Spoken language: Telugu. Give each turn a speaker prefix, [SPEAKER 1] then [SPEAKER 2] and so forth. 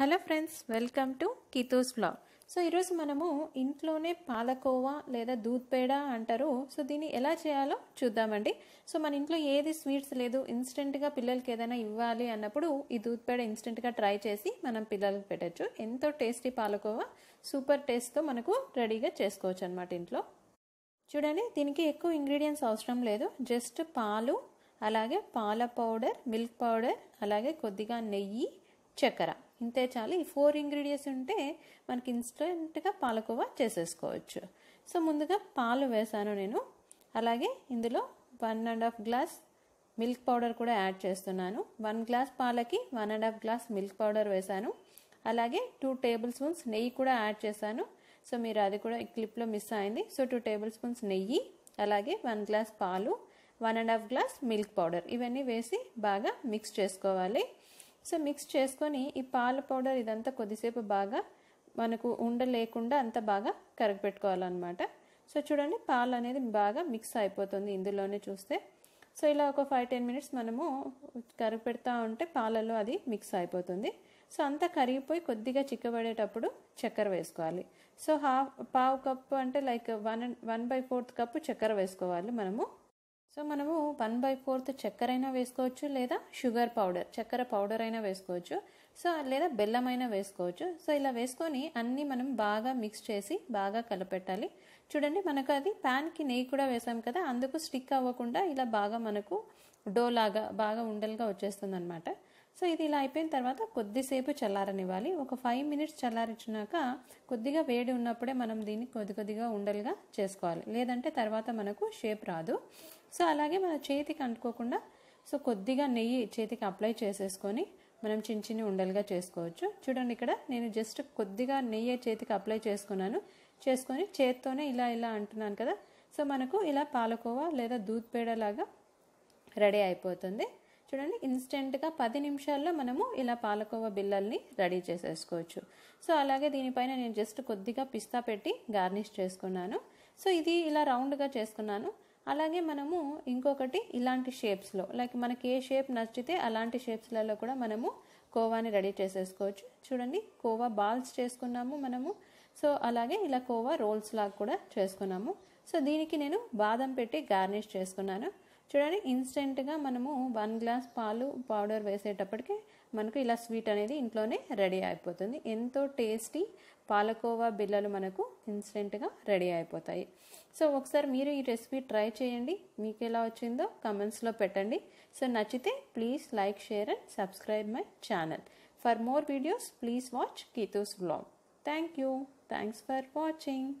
[SPEAKER 1] hello friends welcome to Kithus blog so ఈరోజు మనము ఇంట్లోనే పాలకోవా లేదా దూద్ పేడ అంటారు సో దీన్ని ఎలా చేయాలో చూద్దామండి సో మన ఇంట్లో ఏది స్వీట్స్ లేదు ఇన్స్టెంట్గా పిల్లలకి ఏదైనా ఇవ్వాలి అన్నప్పుడు ఈ దూద్ పేడ ఇన్స్టెంట్గా ట్రై చేసి మనం పిల్లలకి పెట్టచ్చు ఎంతో టేస్టీ పాలకోవా సూపర్ టేస్ట్తో మనకు రెడీగా చేసుకోవచ్చు అనమాట ఇంట్లో చూడండి దీనికి ఎక్కువ ఇంగ్రీడియంట్స్ అవసరం లేదు జస్ట్ పాలు అలాగే పాల పౌడర్ మిల్క్ పౌడర్ అలాగే కొద్దిగా నెయ్యి చక్కెర ఇంతే చాలు ఈ ఫోర్ ఇంగ్రీడియంట్స్ ఉంటే మనకి ఇన్స్టెంట్గా పాలకోవా చేసేసుకోవచ్చు సో ముందుగా పాలు వేసాను నేను అలాగే ఇందులో one and half glass milk powder కూడా యాడ్ చేస్తున్నాను వన్ గ్లాస్ పాలకి one and half glass milk powder వేశాను అలాగే టూ టేబుల్ స్పూన్స్ నెయ్యి కూడా యాడ్ చేశాను సో మీరు అది కూడా ఈ క్లిప్లో మిస్ అయింది సో టూ టేబుల్ స్పూన్స్ నెయ్యి అలాగే వన్ గ్లాస్ పాలు one and half glass milk powder ఇవన్నీ వేసి బాగా మిక్స్ చేసుకోవాలి సో మిక్స్ చేసుకొని ఈ పాల పౌడర్ ఇదంతా కొద్దిసేపు బాగా మనకు ఉండలేకుండా అంత బాగా కరగపెట్టుకోవాలన్నమాట సో చూడండి పాలు అనేది బాగా మిక్స్ అయిపోతుంది ఇందులోనే చూస్తే సో ఇలా ఒక ఫైవ్ టెన్ మినిట్స్ మనము పెడతా ఉంటే పాలలో అది మిక్స్ అయిపోతుంది సో అంతా కరిగిపోయి కొద్దిగా చిక్కబడేటప్పుడు చక్కెర వేసుకోవాలి సో హాఫ్ పావు కప్పు అంటే like one one by fourth కప్పు చక్కెర వేసుకోవాలి మనము సో మనము వన్ బై ఫోర్త్ చక్కెర అయినా వేసుకోవచ్చు లేదా షుగర్ పౌడర్ చక్కెర పౌడర్ అయినా వేసుకోవచ్చు సో లేదా బెల్లం అయినా వేసుకోవచ్చు సో ఇలా వేసుకొని అన్నీ మనం బాగా మిక్స్ చేసి బాగా కలపెట్టాలి చూడండి మనకు అది ప్యాన్కి నెయ్యి కూడా వేసాం కదా అందుకు స్టిక్ అవ్వకుండా ఇలా బాగా మనకు డో లాగా బాగా ఉండలుగా వచ్చేస్తుంది అనమాట సో ఇది ఇలా అయిపోయిన తర్వాత కొద్దిసేపు చల్లారనివ్వాలి ఒక ఫైవ్ మినిట్స్ చల్లారించినాక కొద్దిగా వేడి ఉన్నప్పుడే మనం దీన్ని కొద్ది కొద్దిగా ఉండలుగా చేసుకోవాలి లేదంటే తర్వాత మనకు షేప్ రాదు సో అలాగే మన చేతికి అంటుకోకుండా సో కొద్దిగా నెయ్యి చేతికి అప్లై చేసేసుకొని మనం చిన్న చిన్న ఉండలుగా చేసుకోవచ్చు చూడండి ఇక్కడ నేను జస్ట్ కొద్దిగా నెయ్యి చేతికి అప్లై చేసుకున్నాను చేసుకొని చేత్తోనే ఇలా ఇలా అంటున్నాను కదా సో మనకు ఇలా పాలకోవా లేదా దూద్ పేడలాగా రెడీ అయిపోతుంది చూడండి ఇన్స్టెంట్గా పది నిమిషాల్లో మనము ఇలా పాలకోవా బిల్లల్ని రెడీ చేసేసుకోవచ్చు సో అలాగే దీనిపైన నేను జస్ట్ కొద్దిగా పిస్తా పెట్టి గార్నిష్ చేసుకున్నాను సో ఇది ఇలా రౌండ్గా చేసుకున్నాను అలాగే మనము ఇంకొకటి ఇలాంటి షేప్స్లో లైక్ మనకి ఏ షేప్ నచ్చితే అలాంటి షేప్స్లలో కూడా మనము కోవాని రెడీ చేసేసుకోవచ్చు చూడండి కోవా బాల్స్ చేసుకున్నాము మనము సో అలాగే ఇలా కోవా రోల్స్ లాగా కూడా చేసుకున్నాము సో దీనికి నేను బాదం పెట్టి గార్నిష్ చేసుకున్నాను చూడండి ఇన్స్టెంట్గా మనము వన్ గ్లాస్ పాలు పౌడర్ వేసేటప్పటికి మనకు ఇలా స్వీట్ అనేది ఇంట్లోనే రెడీ అయిపోతుంది ఎంతో టేస్టీ పాలకోవా బిళ్ళలు మనకు ఇన్స్టెంట్గా రెడీ అయిపోతాయి సో ఒకసారి మీరు ఈ రెసిపీ ట్రై చేయండి మీకు ఎలా వచ్చిందో కమెంట్స్లో పెట్టండి సో నచ్చితే please like share and subscribe my channel for more videos please watch Kithus blog thank you thanks for watching